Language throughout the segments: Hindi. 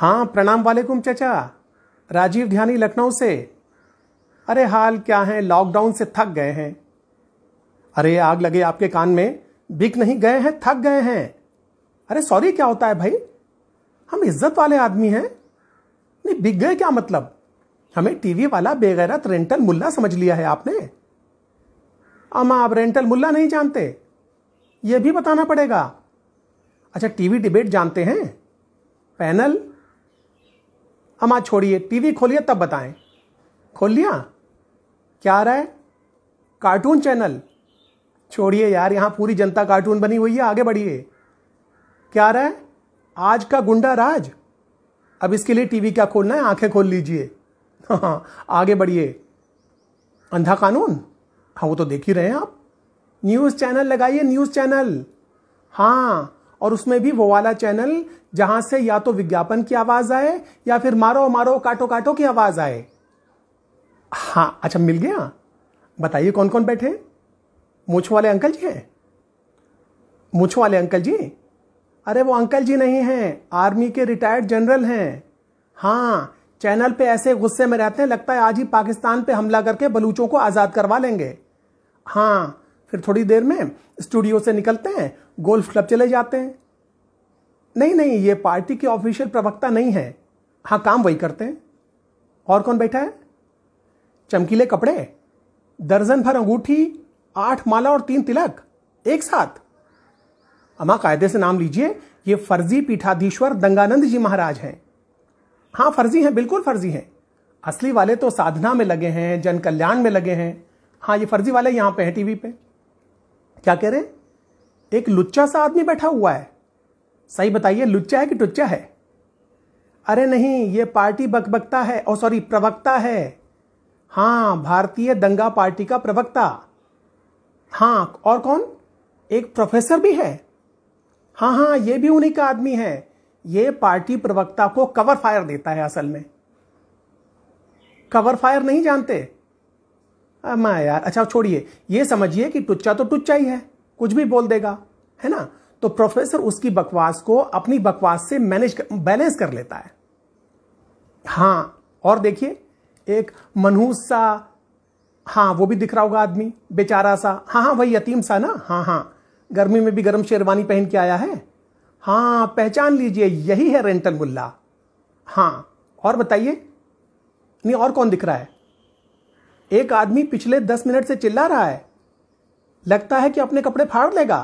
हाँ प्रणाम वालेकुम चचा राजीव ध्यानी लखनऊ से अरे हाल क्या है लॉकडाउन से थक गए हैं अरे आग लगे आपके कान में बिक नहीं गए हैं थक गए हैं अरे सॉरी क्या होता है भाई हम इज्जत वाले आदमी हैं नहीं बिक गए क्या मतलब हमें टीवी वाला बेगैरत रेंटल मुल्ला समझ लिया है आपने अमा आप रेंटल मुल्ला नहीं जानते यह भी बताना पड़ेगा अच्छा टीवी डिबेट जानते हैं पैनल हम आज छोड़िए टीवी खोलिए तब बताएं खोल लिया क्या आ रहा है कार्टून चैनल छोड़िए यार यहाँ पूरी जनता कार्टून बनी हुई है आगे बढ़िए क्या आ रहा है आज का गुंडा राज अब इसके लिए टीवी क्या खोलना है आंखें खोल लीजिए हाँ आगे बढ़िए अंधा कानून हाँ वो तो देख ही रहे हैं आप न्यूज़ चैनल लगाइए न्यूज़ चैनल हाँ और उसमें भी वो वाला चैनल जहां से या तो विज्ञापन की आवाज आए या फिर मारो मारो काटो काटो की आवाज आए हाँ अच्छा मिल गया बताइए कौन कौन बैठे मूछ वाले अंकल जी हैं मूछ वाले अंकल जी अरे वो अंकल जी नहीं हैं आर्मी के रिटायर्ड जनरल हैं हाँ चैनल पे ऐसे गुस्से में रहते हैं लगता है आज ही पाकिस्तान पे हमला करके बलूचों को आज़ाद करवा लेंगे हाँ फिर थोड़ी देर में स्टूडियो से निकलते हैं गोल्फ क्लब चले जाते हैं नहीं नहीं ये पार्टी के ऑफिशियल प्रवक्ता नहीं है हाँ काम वही करते हैं और कौन बैठा है चमकीले कपड़े दर्जन भर अंगूठी आठ माला और तीन तिलक एक साथ अमा कायदे से नाम लीजिए ये फर्जी पीठाधीश्वर दंगानंद जी महाराज हैं हाँ फर्जी हैं बिल्कुल फर्जी हैं असली वाले तो साधना में लगे हैं जन कल्याण में लगे हैं हाँ ये फर्जी वाले यहां पे हैं टीवी पे क्या कह रहे हैं एक लुच्चा सा आदमी बैठा हुआ है सही बताइए लुच्चा है कि टुच्चा है अरे नहीं ये पार्टी बकबकता है और सॉरी प्रवक्ता है हाँ भारतीय दंगा पार्टी का प्रवक्ता हाँ और कौन एक प्रोफेसर भी है हाँ हाँ ये भी उन्हीं का आदमी है ये पार्टी प्रवक्ता को कवर फायर देता है असल में कवर फायर नहीं जानते मैं यार अच्छा छोड़िए ये समझिए कि टुच्चा तो टुच्चा ही है कुछ भी बोल देगा है ना तो प्रोफेसर उसकी बकवास को अपनी बकवास से मैनेज बैलेंस कर लेता है हां और देखिए एक मनहूस सा हाँ वो भी दिख रहा होगा आदमी बेचारा सा हां हां वही यतीम सा ना हां हां गर्मी में भी गर्म शेरवानी पहन के आया है हाँ पहचान लीजिए यही है रेंटल मुल्ला हाँ और बताइए नहीं और कौन दिख रहा है एक आदमी पिछले दस मिनट से चिल्ला रहा है लगता है कि अपने कपड़े फाड़ लेगा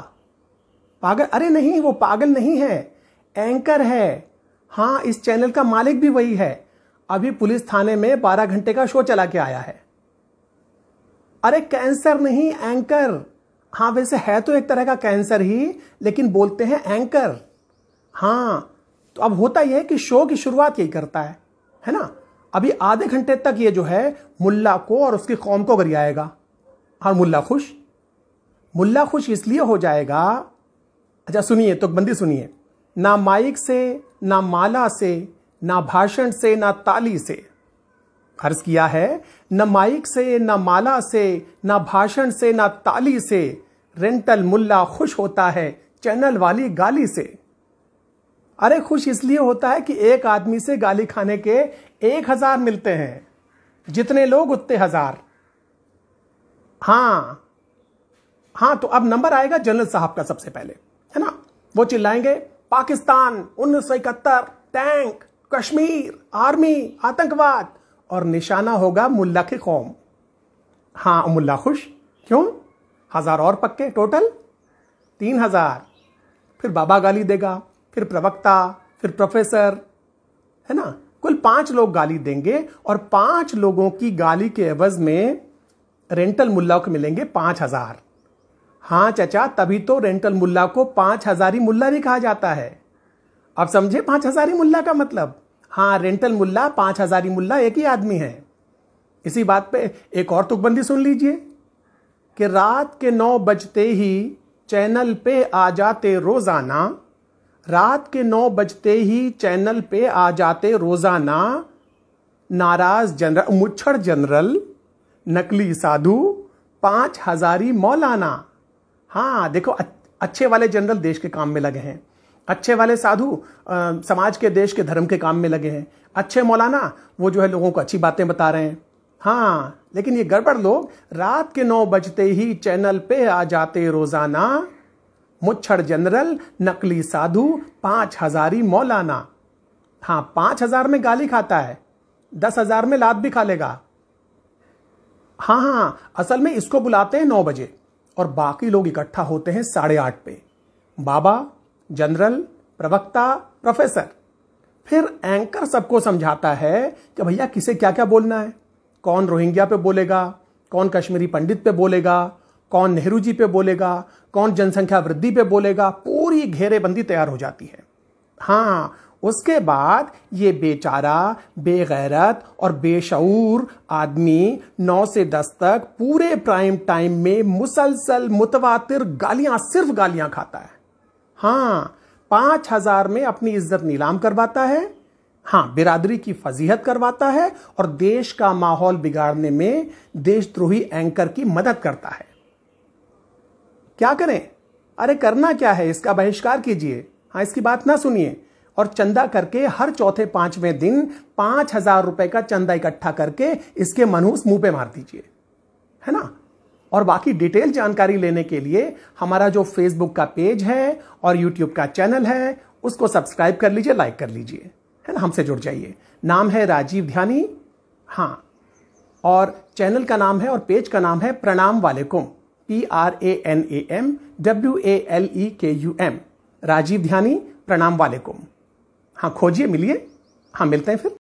पागल अरे नहीं वो पागल नहीं है एंकर है हाँ इस चैनल का मालिक भी वही है अभी पुलिस थाने में बारह घंटे का शो चला के आया है अरे कैंसर नहीं एंकर हाँ वैसे है तो एक तरह का कैंसर ही लेकिन बोलते हैं एंकर हाँ तो अब होता यह है कि शो की शुरुआत यही करता है है ना अभी आधे घंटे तक ये जो है मुल्ला को और उसकी कौम को गरियाएगा और मुल्ला खुश मुल्ला खुश इसलिए हो जाएगा अच्छा सुनिए तो बंदी सुनिए ना माइक से ना माला से ना भाषण से ना ताली से अर्ज किया है न माइक से न माला से न भाषण से न ताली से रेंटल मुल्ला खुश होता है चैनल वाली गाली से अरे खुश इसलिए होता है कि एक आदमी से गाली खाने के एक हजार मिलते हैं जितने लोग उतने हजार हां हाँ तो अब नंबर आएगा जनरल साहब का सबसे पहले है ना वो चिल्लाएंगे पाकिस्तान उन्नीस सौ इकहत्तर टैंक कश्मीर आर्मी आतंकवाद और निशाना होगा मुल्ला की कौम हाँ मुल्ला खुश क्यों हजार और पक्के टोटल तीन हजार फिर बाबा गाली देगा फिर प्रवक्ता फिर प्रोफेसर है ना कुल पांच लोग गाली देंगे और पांच लोगों की गाली के एवज में रेंटल मुल्ला को मिलेंगे पांच हजार हाँ चचा तभी तो रेंटल मुल्ला को पांच हजारी मुल्ला भी कहा जाता है अब समझे पांच हजारी मुल्ला का मतलब हाँ रेंटल मुल्ला पांच हजारी मुल्ला एक ही आदमी है इसी बात पे एक और तुकबंदी सुन लीजिए कि रात के नौ बजते ही चैनल पे आ जाते रोजाना रात के नौ बजते ही चैनल पे आ जाते रोजाना नाराज जनरल मुच्छड़ जनरल नकली साधु पांच हजारी मौलाना हाँ देखो अच्छे वाले जनरल देश के काम में लगे हैं अच्छे वाले साधु आ, समाज के देश के धर्म के काम में लगे हैं अच्छे मौलाना वो जो है लोगों को अच्छी बातें बता रहे हैं हाँ लेकिन ये गड़बड़ लोग रात के नौ बजते ही चैनल पे आ जाते रोजाना मुच्छड़ जनरल नकली साधु पांच हजारी मौलाना हाँ पांच हजार में गाली खाता है दस हजार में लात भी खा लेगा हाँ हाँ असल में इसको बुलाते हैं नौ बजे और बाकी लोग इकट्ठा होते हैं साढ़े आठ पे बाबा जनरल प्रवक्ता प्रोफेसर फिर एंकर सबको समझाता है कि भैया किसे क्या क्या बोलना है कौन रोहिंग्या पे बोलेगा कौन कश्मीरी पंडित पे बोलेगा कौन नेहरू जी पे बोलेगा कौन जनसंख्या वृद्धि पे बोलेगा पूरी घेरेबंदी तैयार हो जाती है हाँ उसके बाद ये बेचारा बेगैरत और बेशूर आदमी नौ से दस तक पूरे प्राइम टाइम में मुसलसल मुतवातिर गालियां सिर्फ गालियां खाता है हाँ पांच हजार में अपनी इज्जत नीलाम करवाता है हाँ बिरादरी की फजीहत करवाता है और देश का माहौल बिगाड़ने में देशद्रोही एंकर की मदद करता है क्या करें अरे करना क्या है इसका बहिष्कार कीजिए हाँ इसकी बात ना सुनिए और चंदा करके हर चौथे पांचवें दिन पांच हजार रुपए का चंदा इकट्ठा करके इसके मनहूस मुंह पे मार दीजिए है ना और बाकी डिटेल जानकारी लेने के लिए हमारा जो फेसबुक का पेज है और यूट्यूब का चैनल है उसको सब्सक्राइब कर लीजिए लाइक कर लीजिए है ना हमसे जुड़ जाइए नाम है राजीव ध्यानी हाँ और चैनल का नाम है और पेज का नाम है प्रणाम वालेकुम P R A N A M W A L E K U M Rajiv ध्यानी प्रणाम वालेकुम हाँ खोजिए मिलिए हाँ मिलते हैं फिर